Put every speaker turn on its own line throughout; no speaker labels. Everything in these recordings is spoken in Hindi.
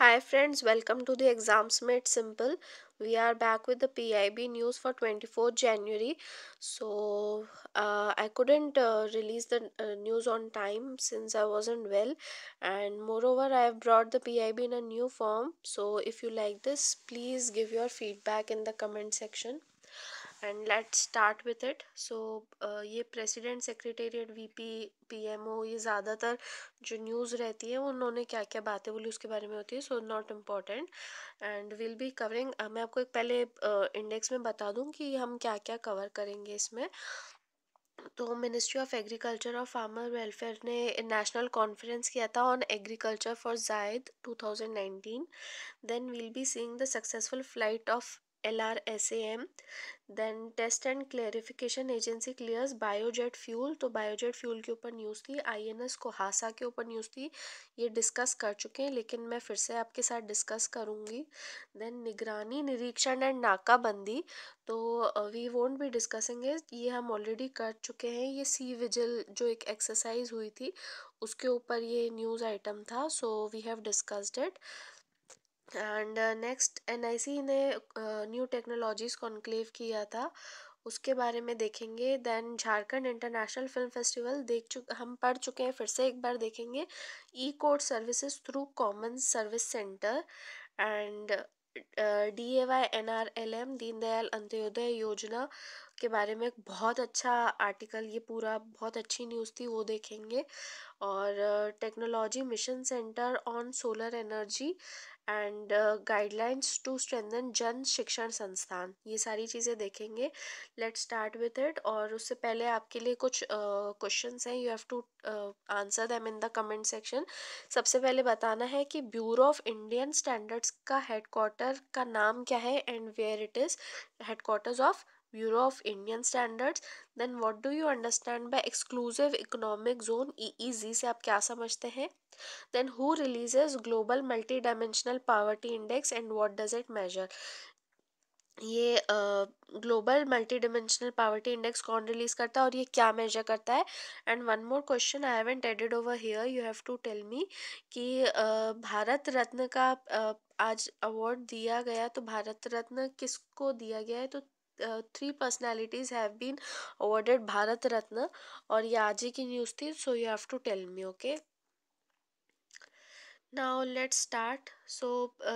Hi friends, welcome to the Exams Made Simple. We are back with the PIB news for 24 January. So uh, I couldn't uh, release the uh, news on time since I wasn't well and moreover I have brought the PIB in a new form. So if you like this, please give your feedback in the comment section. And let start with it so ये प्रेसिडेंट सेक्रेटेरिएट वीपी पीएमओ ये ज़्यादातर जो न्यूज़ रहती है उन्होंने क्या क्या बातें बोली उसके बारे में होती है so not important and will be covering मैं आपको एक पहले इंडेक्स uh, में बता दूँ कि हम क्या क्या कवर करेंगे इसमें तो मिनिस्ट्री ऑफ एग्रीकल्चर और फार्मर वेलफेयर ने नेशनल कॉन्फ्रेंस किया था on agriculture for Zaid 2019 then will be seeing the successful flight of L R S A M then test and clarification agency clears biojet fuel तो बायोजेट फ्यूल के ऊपर न्यूज़ थी आई एन एस कोहासा के ऊपर न्यूज़ थी ये डिस्कस कर चुके हैं लेकिन मैं फिर से आपके साथ डिस्कस करूँगी देन निगरानी निरीक्षण एंड नाकाबंदी तो we won't be discussing is ये हम ऑलरेडी कर चुके हैं ये सी विजिल जो एक एक्सरसाइज हुई थी उसके ऊपर ये न्यूज़ आइटम था so we have discussed it and next N ने न्यू टेक्नोलॉजीज कॉन्क्लेव किया था उसके बारे में देखेंगे then Jharkhand international film festival देख चु हम पढ़ चुके हैं फिर से एक बार देखेंगे e court services through common service centre and D A Y N R L M Deendayal Antyodaya Yojana के बारे में एक बहुत अच्छा आर्टिकल ये पूरा बहुत अच्छी न्यूज़ थी वो देखेंगे और technology mission centre on solar energy and guidelines to strengthen Jan Shikshan संस्थान ये सारी चीज़ें देखेंगे लेट स्टार्ट विथ इट और उससे पहले आपके लिए कुछ uh, हैं you have to answer them in the comment section सबसे पहले बताना है कि ब्यूरो ऑफ इंडियन स्टैंडर्ड्स का हेडकोार्टर का नाम क्या है and where it is headquarters of bureau of indian standards then what do you understand by exclusive economic zone eez से आप क्या समझते हैं then who releases global multidimensional poverty index and what does it measure ये global multi dimensional poverty index कौन रिलीज करता है और ये क्या मेजर करता है and one more question I haven't added over here you have to tell me कि uh, भारत रत्न का uh, आज अवार्ड दिया गया तो भारत रत्न किसको दिया गया है तो three personalities have been awarded Bharat Ratna और ये आज ही की न्यूज़ थी so you have to tell me okay now let start so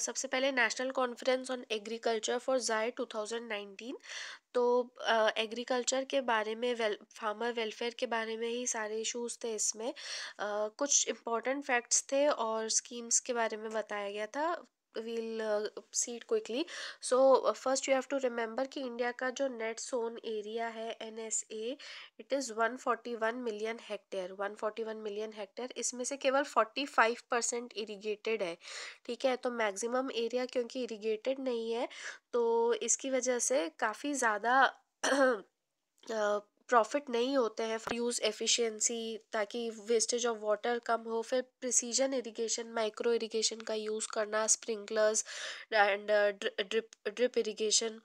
सबसे पहले national conference on agriculture for Zaid two thousand nineteen तो एग्रीकल्चर uh, के बारे में वेल फार्मर वेलफेयर के बारे में ही सारे इशूज थे इसमें uh, कुछ इम्पोर्टेंट फैक्ट्स थे और स्कीम्स के बारे में बताया गया था will uh, quickly so first you have to remember कि इंडिया का जो नेट सोन एरिया है N S A it is one forty one million hectare one forty one million hectare इसमें से केवल फोर्टी फाइव परसेंट इरीगेटेड है ठीक है तो मैक्सिमम एरिया क्योंकि इरीगेटेड नहीं है तो इसकी वजह से काफ़ी ज़्यादा प्रॉफिट नहीं होते हैं यूज़ एफिशिएंसी ताकि वेस्टेज ऑफ वाटर कम हो फिर प्रिसीजन इरिगेशन माइक्रो इरिगेशन का यूज़ करना sprinklers and drip drip irrigation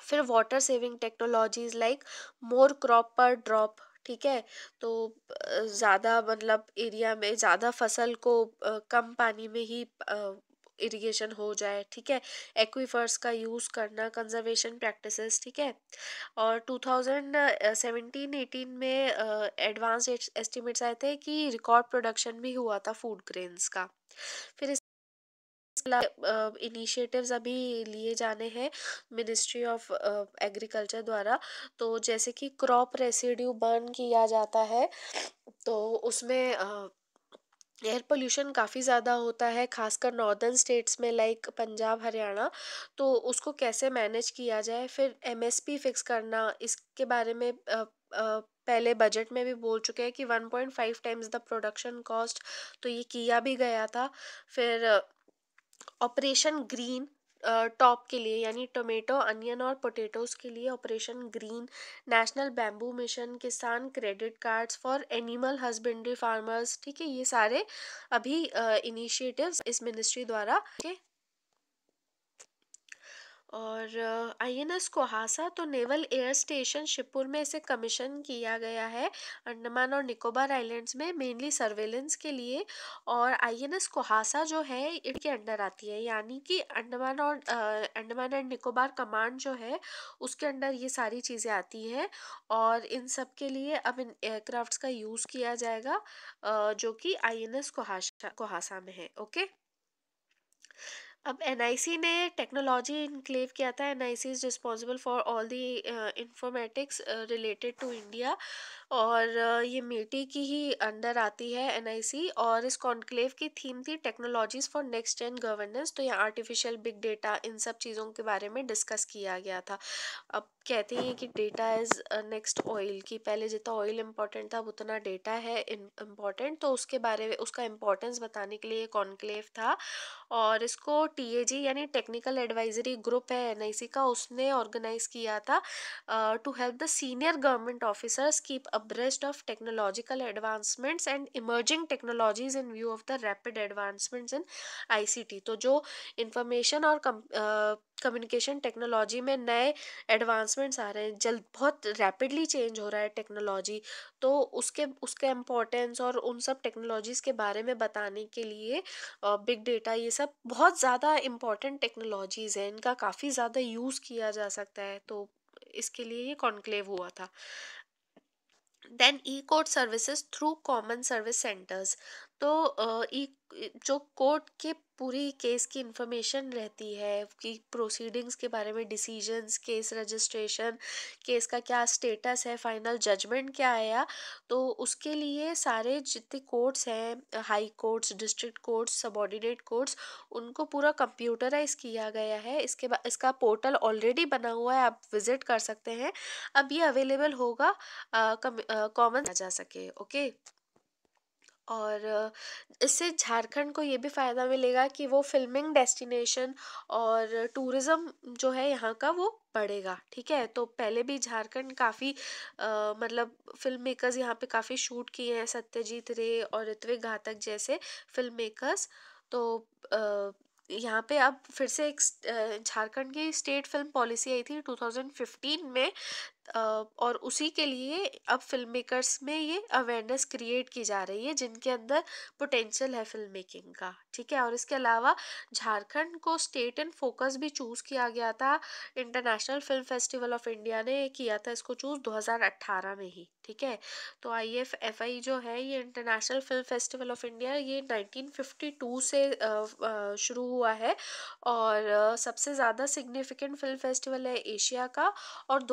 फिर water saving technologies like more crop per drop ठीक है तो uh, ज़्यादा मतलब एरिया में ज़्यादा फसल को uh, कम पानी में ही uh, इरिगेशन हो जाए ठीक है एक्वीफर्स का यूज़ करना कंजर्वेशन प्रैक्टिसेस ठीक है और 2017-18 में एडवांस एस्टिमेट्स आए थे कि रिकॉर्ड प्रोडक्शन भी हुआ था फूड ग्रेन्स का फिर इस इनिशिएटिव्स अभी लिए जाने हैं मिनिस्ट्री ऑफ एग्रीकल्चर द्वारा तो जैसे कि क्रॉप रेसिड्यू बर्न किया जाता है तो उसमें uh, एयर पोल्यूशन काफ़ी ज़्यादा होता है खासकर नॉर्दर्न स्टेट्स में लाइक पंजाब हरियाणा तो उसको कैसे मैनेज किया जाए फिर एमएसपी फिक्स करना इसके बारे में आ, आ, पहले बजट में भी बोल चुके हैं कि one point five times the production cost तो ये किया भी गया था फिर ऑपरेशन ग्रीन टॉप के लिए यानी टोमेटो अनियन और पोटैटोज़ के लिए operation green national bamboo mission Kisan credit cards for animal husbandry farmers ठीक है ये सारे अभी इनिशिएटिव्स इस मिनिस्ट्री द्वारा के और आई एन एस कोहासा तो नेवल एयर स्टेशन शिवपुर में इसे कमीशन किया गया है अंडमान और निकोबार आइलैंड्स में मेनली सर्वेलेंस के लिए और आई एन एस कोहासा जो है इनके अंडर आती है यानी कि अंडमान और अंडमान एंड निकोबार कमांड जो है उसके अंडर ये सारी चीज़ें आती हैं और इन सब के लिए अब इन एयरक्राफ्ट का यूज़ किया जाएगा जो कि आई एन एस कोहासा कोहासा में है ओके अब एन ने टेक्नोलॉजी इनक्लेव किया था N I C is responsible for all the informatics related to India और ये मेटी की ही अंडर आती है एन और इस कॉन्क्लेव की थीम थी technologies for next and governance तो यहाँ आर्टिफिशियल बिग डेटा इन सब चीज़ों के बारे में डिस्कस किया गया था अब कहते हैं कि डेटा इज़ नेक्स्ट ऑयल कि पहले जितना ऑयल इम्पॉर्टेंट था उतना डेटा है इम्पॉर्टेंट तो उसके बारे में उसका इम्पोर्टेंस बताने के लिए कॉन्क्लेव था और इसको टी यानी टेक्निकल एडवाइजरी ग्रुप है एन का उसने ऑर्गेनाइज किया था to help the senior government officers keep abreast of technological advancements and emerging technologies in view of the rapid advancements in ICT तो जो information और कम्युनिकेशन टेक्नोलॉजी में नए एडवांसमेंट्स आ रहे हैं जल्द बहुत रैपिडली चेंज हो रहा है टेक्नोलॉजी तो उसके उसके इम्पोर्टेंस और उन सब टेक्नोलॉजीज़ के बारे में बताने के लिए बिग uh, डेटा ये सब बहुत ज़्यादा इम्पॉर्टेंट टेक्नोलॉजीज़ हैं इनका काफ़ी ज़्यादा यूज़ किया जा सकता है तो इसके लिए ये कॉन्क्लेव हुआ था then e court services through common service centres तो ई e, जो कोर्ट के पूरी केस की इन्फॉर्मेशन रहती है कि प्रोसीडिंग्स के बारे में डिसीजंस केस रजिस्ट्रेशन केस का क्या स्टेटस है फाइनल जजमेंट क्या आया तो उसके लिए सारे जितने कोर्ट्स हैं high courts district courts subordinate courts उनको पूरा कंप्यूटराइज किया गया है इसके बाद इसका पोर्टल ऑलरेडी बना हुआ है आप विजिट कर सकते हैं अब ये अवेलेबल होगा कॉमन जा सके ओके और इससे झारखंड को ये भी फ़ायदा मिलेगा कि वो फिल्मिंग डेस्टिनेशन और टूरिज़्म जो है यहाँ का वो बढ़ेगा ठीक है तो पहले भी झारखंड काफ़ी मतलब फिल्म मेकर्स यहाँ पे काफ़ी शूट किए हैं सत्यजीत रे और ऋत्विक घातक जैसे फिल्म मेकर्स तो आ, यहाँ पे अब फिर से एक झारखंड की स्टेट फिल्म पॉलिसी आई थी 2015 में और उसी के लिए अब फिल्म मेकर्स में ये अवेयरनेस क्रिएट की जा रही है जिनके अंदर पोटेंशियल है फिल्म मेकिंग का ठीक है और इसके अलावा झारखंड को स्टेट एंड फोकस भी चूज़ किया गया था international film festival of India ने किया था इसको चूज़ 2018 में ही ठीक है तो आई एफ एफ आई जो है ये international film festival of India ये 1952 से शुरू हुआ है और सबसे ज़्यादा सिग्निफिकेंट फिल्म फेस्टिवल है एशिया का और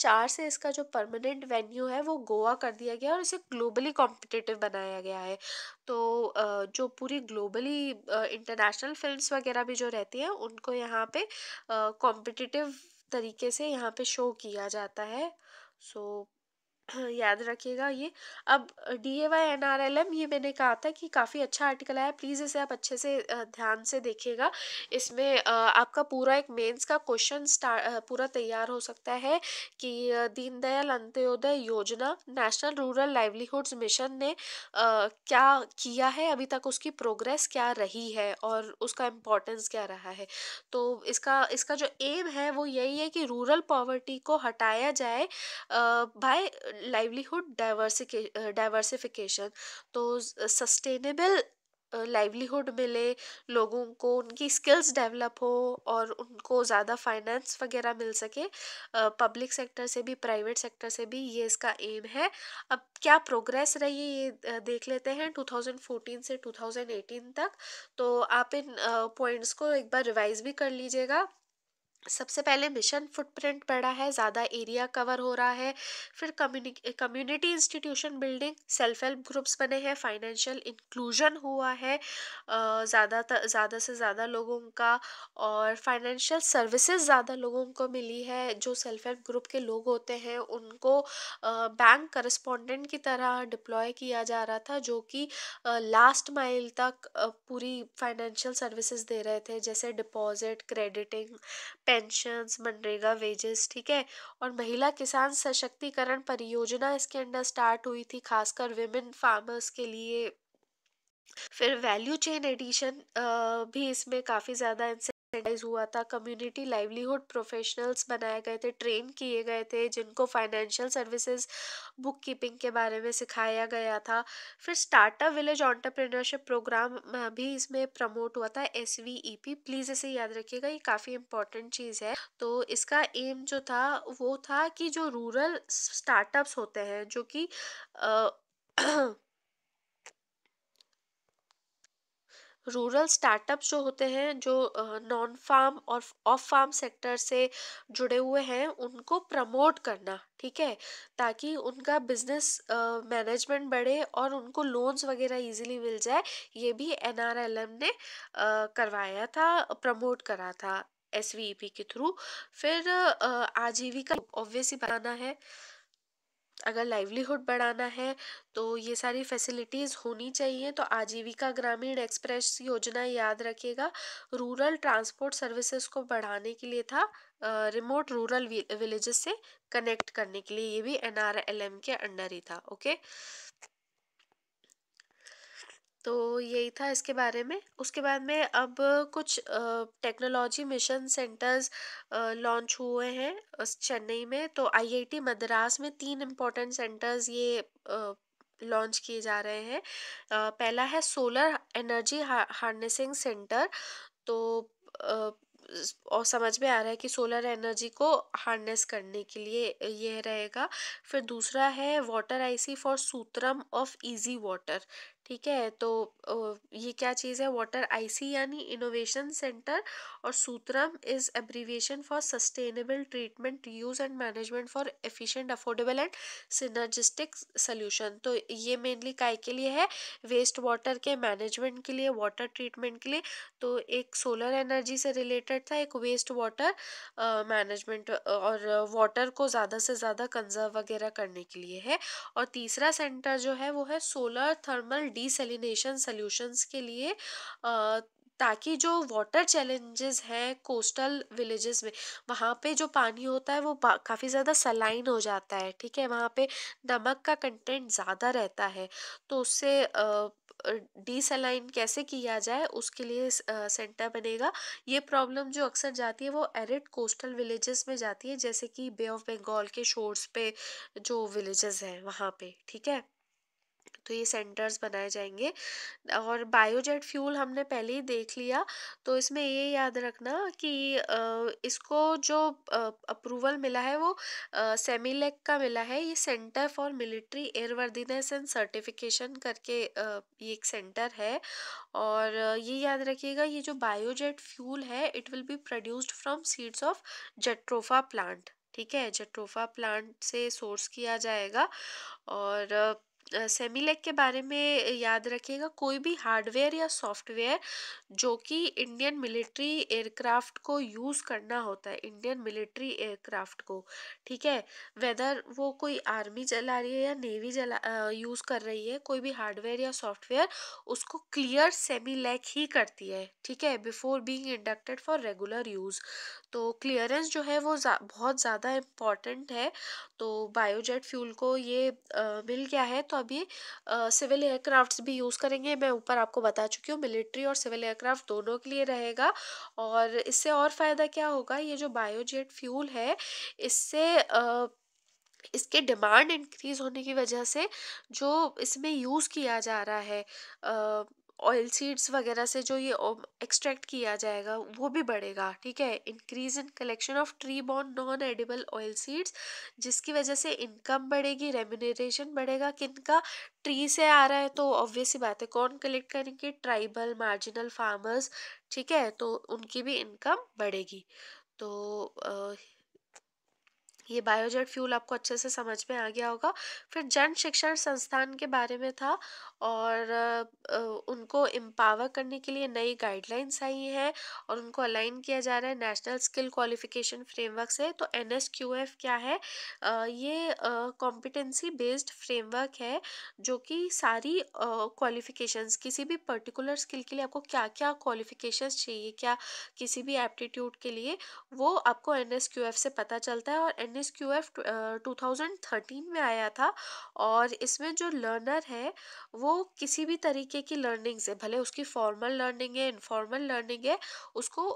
चार 2004 से इसका जो परमानेंट वेन्यू है वो गोवा कर दिया गया और इसे ग्लोबली कॉम्पिटिटिव बनाया गया है तो जो पूरी ग्लोबली इंटरनेशनल फिल्म्स वगैरह भी जो रहती हैं उनको यहाँ पे कॉम्पिटिटिव तरीके से यहाँ पे शो किया जाता है सो so, याद रखिएगा ये अब D A Y N R L M ये मैंने कहा था कि काफ़ी अच्छा आर्टिकल आया प्लीज़ इसे आप अच्छे से ध्यान से देखिएगा इसमें आपका पूरा एक मेंस का क्वेश्चन पूरा तैयार हो सकता है कि दीनदयाल अंत्योदय योजना नेशनल रूरल लाइवलीहुड्स मिशन ने क्या किया है अभी तक उसकी प्रोग्रेस क्या रही है और उसका इम्पोर्टेंस क्या रहा है तो इसका इसका जो एम है वो यही है कि रूरल पॉवर्टी को हटाया जाए बाय लाइवलीहुड डाइवर्सिके डाइवर्सिफिकेशन तो सस्टेनेबल लाइवलीहुड uh, मिले लोगों को उनकी स्किल्स डेवलप हो और उनको ज़्यादा फाइनेंस वगैरह मिल सके पब्लिक uh, सेक्टर से भी प्राइवेट सेक्टर से भी ये इसका एम है अब क्या प्रोग्रेस रही है ये uh, देख लेते हैं 2014 से 2018 तक तो आप इन पॉइंट्स को एक बार रिवाइज भी कर लीजिएगा सबसे पहले मिशन फुटप्रिंट पड़ा है ज़्यादा एरिया कवर हो रहा है फिर community institution building self help groups बने हैं फाइनेंशियल इंक्लूजन हुआ है ज़्यादा ज़्यादा से ज़्यादा लोगों का और फाइनेंशियल सर्विसेज ज़्यादा लोगों को मिली है जो सेल्फ हेल्प ग्रुप के लोग होते हैं उनको बैंक करस्पॉन्डेंट की तरह डिप्लॉय किया जा रहा था जो कि लास्ट माइल तक पूरी फाइनेंशियल सर्विसेज दे रहे थे जैसे डिपॉजिट क्रेडिटिंग पेंशन मनरेगा वेजेस ठीक है और महिला किसान सशक्तिकरण परियोजना इसके अंडर स्टार्ट हुई थी खासकर विमेन फार्मर्स के लिए फिर वैल्यू चेन एडिशन भी इसमें काफ़ी ज़्यादा हुआ था कम्युनिटी लाइवलीहुड प्रोफेशनल्स बनाए गए थे ट्रेन किए गए थे जिनको फाइनेंशियल सर्विसेज बुक कीपिंग के बारे में सिखाया गया था फिर स्टार्टअप विलेज ऑन्टरप्रेन्योरशिप प्रोग्राम भी इसमें प्रमोट हुआ था एस प्लीज़ e इसे याद रखिएगा ये काफ़ी इंपॉर्टेंट चीज़ है तो इसका एम जो था वो था कि जो रूरल स्टार्टअप्स होते हैं जो कि रूरल स्टार्टअप्स जो होते हैं जो नॉन फार्म और ऑफ फार्म सेक्टर से जुड़े हुए हैं उनको प्रमोट करना ठीक है ताकि उनका बिजनेस मैनेजमेंट बढ़े और उनको लोन्स वगैरह इजीली मिल जाए ये भी एनआरएलएम ने करवाया था प्रमोट करा था एस e के थ्रू फिर आजीविका ऑब्वियसली बनाना है अगर लाइवलीहुड बढ़ाना है तो ये सारी फैसिलिटीज़ होनी चाहिए तो आजीविका ग्रामीण एक्सप्रेस योजना याद रखिएगा रूरल ट्रांसपोर्ट सर्विसेज को बढ़ाने के लिए था रिमोट रूरल विलेजेस से कनेक्ट करने के लिए ये भी एन के अंडर ही था ओके तो यही था इसके बारे में उसके बाद में अब कुछ टेक्नोलॉजी मिशन सेंटर्स लॉन्च हुए हैं चेन्नई में तो आईआईटी मद्रास में तीन इम्पोर्टेंट सेंटर्स ये लॉन्च किए जा रहे हैं पहला है सोलर एनर्जी हार्नेसिंग सेंटर तो और समझ में आ रहा है कि सोलर एनर्जी को हार्नेस करने के लिए यह रहेगा फिर दूसरा है water IC for SUTRAM of easy water ठीक है तो ये क्या चीज़ है वाटर आईसी यानी इनोवेशन सेंटर और SUTRAM is abbreviation for sustainable treatment use and management for efficient affordable and synergistic solution तो ये मेनली काय के लिए है वेस्ट वाटर के मैनेजमेंट के लिए वाटर ट्रीटमेंट के लिए तो एक सोलर एनर्जी से रिलेटेड था एक वेस्ट वाटर मैनेजमेंट और वाटर को ज़्यादा से ज़्यादा कंजर्व वगैरह करने के लिए है और तीसरा सेंटर जो है वो है सोलर थर्मल डिसलिनेशन सॉल्यूशंस के लिए ताकि जो वाटर चैलेंजेस हैं कोस्टल विलेजेस में वहाँ पे जो पानी होता है वो काफ़ी ज़्यादा सलाइन हो जाता है ठीक है वहाँ पे नमक का कंटेंट ज़्यादा रहता है तो उससे डिसलाइन कैसे किया जाए उसके लिए सेंटर बनेगा ये प्रॉब्लम जो अक्सर जाती है वो एरिड कोस्टल विलेजेस में जाती है जैसे कि बे ऑफ बंगाल के शोर्स पे जो विलेजेस हैं वहाँ पे ठीक है तो ये सेंटर्स बनाए जाएंगे और बायोजेट फ्यूल हमने पहले ही देख लिया तो इसमें ये याद रखना कि इसको जो अप्रूवल मिला है वो सेमीलेक का मिला है ये centre for military airworthiness and certification करके ये एक सेंटर है और ये याद रखिएगा ये जो बायोजेट फ्यूल है it will be produced from seeds of jatropha plant ठीक है जेट्रोफा प्लांट से सोर्स किया जाएगा और सेमीलेक के बारे में याद रखिएगा कोई भी हार्डवेयर या सॉफ्टवेयर जो कि इंडियन मिलिट्री एयरक्राफ्ट को यूज़ करना होता है इंडियन मिलिट्री एयरक्राफ्ट को ठीक है वेदर वो कोई आर्मी चला रही है या नेवी चला यूज़ कर रही है कोई भी हार्डवेयर या सॉफ्टवेयर उसको क्लियर सेमीलेक ही करती है ठीक है before being inducted for regular use तो क्लियरेंस जो है वो जा, बहुत ज़्यादा इम्पॉर्टेंट है तो बायोजेट फ्यूल को ये आ, मिल गया है तो अभी सिविल एयरक्राफ्ट्स भी यूज़ करेंगे मैं ऊपर आपको बता चुकी हूँ मिलिट्री और सिविल एयरक्राफ्ट दोनों के लिए रहेगा और इससे और फ़ायदा क्या होगा ये जो बायोजेट फ्यूल है इससे आ, इसके डिमांड इंक्रीज होने की वजह से जो इसमें यूज़ किया जा रहा है आ, ऑयल सीड्स वगैरह से जो ये एक्सट्रैक्ट किया जाएगा वो भी बढ़ेगा ठीक है increase in collection of tree borne non edible oil seeds जिसकी वजह से इनकम बढ़ेगी रेम्यूनरेशन बढ़ेगा किन का ट्री से आ रहा है तो ऑब्वियस ही बात है कौन कलेक्ट करेंगे ट्राइबल मार्जिनल फार्मर्स ठीक है तो उनकी भी इनकम बढ़ेगी तो ये बायोजेट फ्यूल आपको अच्छे से समझ में आ गया होगा फिर जन शिक्षण संस्थान के बारे में था और उनको एम्पावर करने के लिए नई गाइडलाइंस आई हैं और उनको अलाइन किया जा रहा है नेशनल स्किल क्वालिफिकेशन फ्रेमवर्क से तो एन क्या है ये कॉम्पिटेंसी बेस्ड फ्रेमवर्क है जो कि सारी क्वालिफिकेशंस किसी भी पर्टिकुलर स्किल के लिए आपको क्या क्या क्वालिफ़िकेशन चाहिए क्या किसी भी एप्टीट्यूड के लिए वो आपको एन से पता चलता है और N N S Q F two thousand thirteen में आया था और इसमें जो लर्नर है वो किसी भी तरीके की लर्निंग से भले उसकी फॉर्मल लर्निंग है इनफॉर्मल लर्निंग है उसको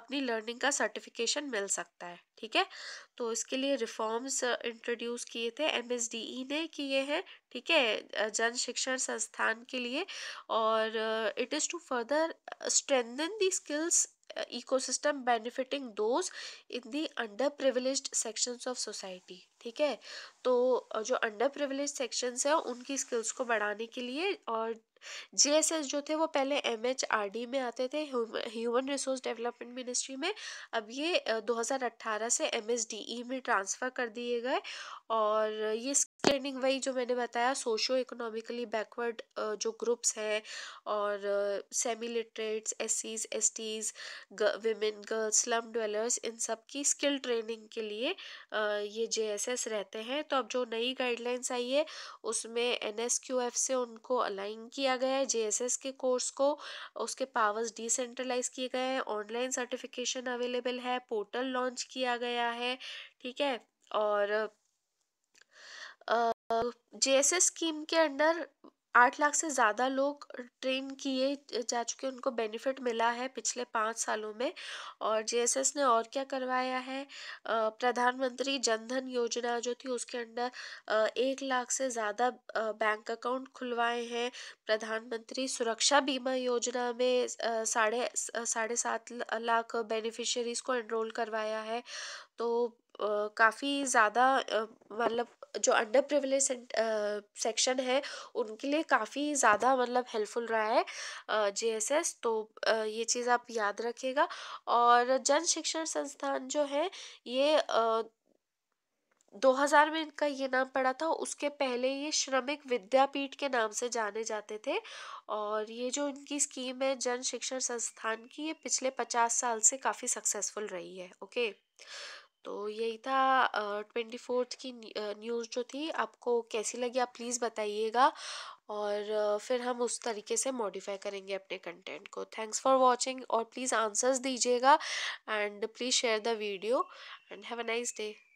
अपनी लर्निंग का सर्टिफिकेशन मिल सकता है ठीक है तो इसके लिए रिफॉर्म्स इंट्रोड्यूस किए थे एम एस डी ई ने किए हैं ठीक है जन शिक्षण संस्थान के लिए और it is to further strengthen the skills Uh, ecosystem benefiting those in the underprivileged sections of society ठीक है तो जो अंडर प्रिविलेज सेक्शंस हैं उनकी स्किल्स को बढ़ाने के लिए और जीएसएस जो थे वो पहले एमएचआरडी में आते थे ह्यूमन रिसोर्स डेवलपमेंट मिनिस्ट्री में अब ये 2018 से एमएसडीई e में ट्रांसफ़र कर दिए गए और ये ट्रेनिंग वही जो मैंने बताया सोशो इकोनॉमिकली बैकवर्ड जो ग्रुप्स हैं और semi literates S Cs S Ts women girls slum dwellers इन सब की स्किल ट्रेनिंग के लिए ये जे एस केसेस रहते हैं तो अब जो नई गाइडलाइंस आई है उसमें एन से उनको अलाइन किया गया है जे के कोर्स को उसके पावर्स डिसेंट्रलाइज किए गए हैं ऑनलाइन सर्टिफिकेशन अवेलेबल है पोर्टल लॉन्च किया गया है ठीक है और जे एस स्कीम के अंडर आठ लाख से ज़्यादा लोग ट्रेन किए जा चुके उनको बेनिफिट मिला है पिछले पाँच सालों में और जेएसएस ने और क्या करवाया है प्रधानमंत्री जनधन योजना जो थी उसके अंडर एक लाख से ज़्यादा बैंक अकाउंट खुलवाए हैं प्रधानमंत्री सुरक्षा बीमा योजना में साढ़े साढ़े सात लाख बेनिफिशरीज़ को एनरोल करवाया है तो काफ़ी ज़्यादा मतलब जो अंडर प्रिविलेज सेक्शन है उनके लिए काफ़ी ज़्यादा मतलब हेल्पफुल रहा है जे एस एस तो ये चीज़ आप याद रखिएगा और जन शिक्षण संस्थान जो है ये आ, 2000 में इनका ये नाम पड़ा था उसके पहले ये श्रमिक विद्यापीठ के नाम से जाने जाते थे और ये जो इनकी स्कीम है जन शिक्षण संस्थान की ये पिछले 50 साल से काफ़ी सक्सेसफुल रही है ओके तो यही था ट्वेंटी फोर्थ की न्यूज़ जो थी आपको कैसी लगी आप प्लीज़ बताइएगा और फिर हम उस तरीके से मॉडिफाई करेंगे अपने कंटेंट को थैंक्स फॉर वाचिंग और प्लीज़ आंसर्स दीजिएगा and please share the video and have a nice day